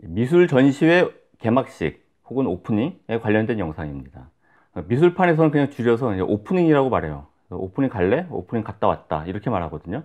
미술 전시회 개막식 혹은 오프닝에 관련된 영상입니다. 미술판에서는 그냥 줄여서 오프닝이라고 말해요. 오프닝 갈래? 오프닝 갔다 왔다 이렇게 말하거든요.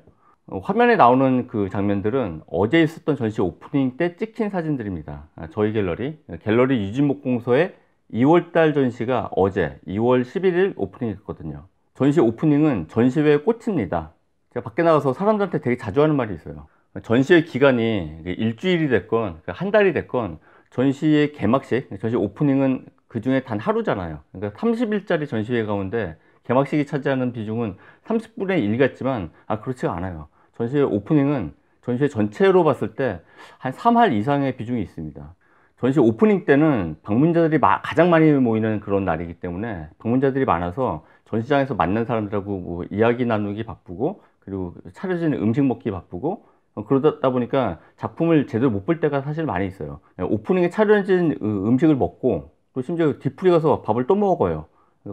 화면에 나오는 그 장면들은 어제 있었던 전시 오프닝 때 찍힌 사진들입니다. 저희 갤러리, 갤러리 유진목공소의 2월달 전시가 어제 2월 11일 오프닝이었거든요. 전시 오프닝은 전시회의 꽃입니다. 제가 밖에 나가서 사람들한테 되게 자주 하는 말이 있어요. 전시회 기간이 일주일이 됐건 그 한 달이 됐건 전시회 개막식, 전시 오프닝은 그 중에 단 하루잖아요. 그러니까 30일짜리 전시회 가운데 개막식이 차지하는 비중은 30분의 1 같지만 아 그렇지가 않아요. 전시회 오프닝은 전시회 전체로 봤을 때 한 3할 이상의 비중이 있습니다. 전시 오프닝 때는 방문자들이 가장 많이 모이는 그런 날이기 때문에 방문자들이 많아서 전시장에서 만난 사람들하고 뭐 이야기 나누기 바쁘고 그리고 차려지는 음식 먹기 바쁘고 어, 그러다 보니까 작품을 제대로 못 볼 때가 사실 많이 있어요. 예, 오프닝에 차려진 어, 음식을 먹고 또 심지어 뒤풀이 가서 밥을 또 먹어요.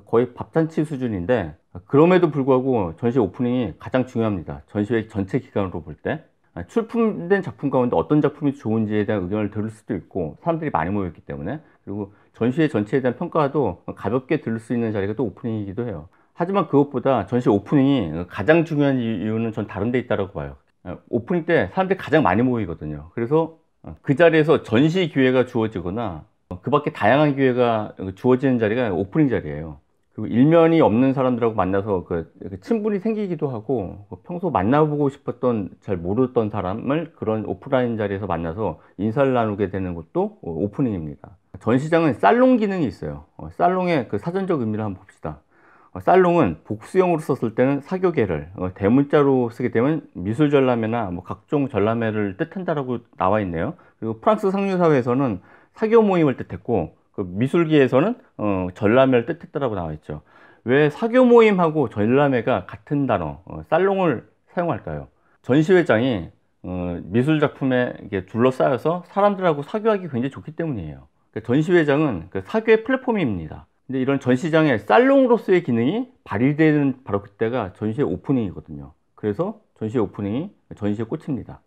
거의 밥잔치 수준인데 그럼에도 불구하고 전시 오프닝이 가장 중요합니다. 전시회 전체 기간으로 볼 때. 아, 출품된 작품 가운데 어떤 작품이 좋은지에 대한 의견을 들을 수도 있고 사람들이 많이 모였기 때문에 그리고 전시회 전체에 대한 평가도 가볍게 들을 수 있는 자리가 또 오프닝이기도 해요. 하지만 그것보다 전시 오프닝이 가장 중요한 이유는 전 다른 데 있다고 봐요. 어, 오프닝 때 사람들이 가장 많이 모이거든요. 그래서 어, 그 자리에서 전시 기회가 주어지거나 어, 그 밖에 다양한 기회가 주어지는 자리가 오프닝 자리예요. 그리고 일면이 없는 사람들하고 만나서 그, 그 친분이 생기기도 하고 그 평소 만나보고 싶었던 잘 모르던 사람을 그런 오프라인 자리에서 만나서 인사를 나누게 되는 것도 오프닝입니다. 전시장은 살롱 기능이 있어요. 살롱의 그 사전적 의미를 한번 봅시다. 쌀롱은 어, 복수형으로 썼을 때는 사교계를 어, 대문자로 쓰게 되면 미술전람회나 뭐 각종 전람회를 뜻한다라고 나와 있네요. 그리고 프랑스 상류사회에서는 사교 모임을 뜻했고 그 미술기에서는 어, 전람회를 뜻했다라고 나와 있죠. 왜 사교 모임하고 전람회가 같은 단어 어, 살롱을 사용할까요? 전시회장이 어, 미술 작품에 둘러싸여서 사람들하고 사교하기 굉장히 좋기 때문이에요. 그러니까 전시회장은 그 사교의 플랫폼입니다. 근데 이런 전시장에 살롱으로서의 기능이 발휘되는 바로 그때가 전시회 오프닝이거든요. 그래서 전시회 오프닝이 전시회 꽃입니다.